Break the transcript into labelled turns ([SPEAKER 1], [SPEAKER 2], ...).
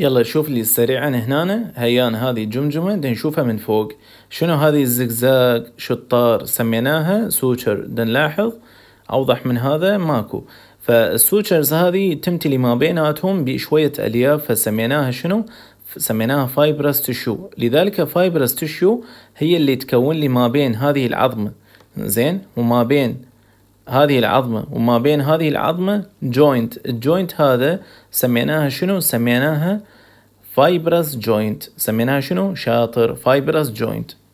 [SPEAKER 1] يلا شوف لي سريعا هنا هيان هذه الجمجمة نشوفها من فوق شنو هذه الزقزاق شطار سميناها سوتشر نلاحظ أوضح من هذا ماكو فالسوتشرز هذه تمتلي ما بيناتهم بشوية ألياف فسميناها شنو سميناها فايبرس تشو لذلك فايبرس تشو هي اللي تكون لي ما بين هذه العظمة زين وما بين هذه العظمة وما بين هذه العظمة جوينت الجوينت هذا سميناها شنو سميناها فايبرس جوينت سميناها شنو شاطر فايبرس جوينت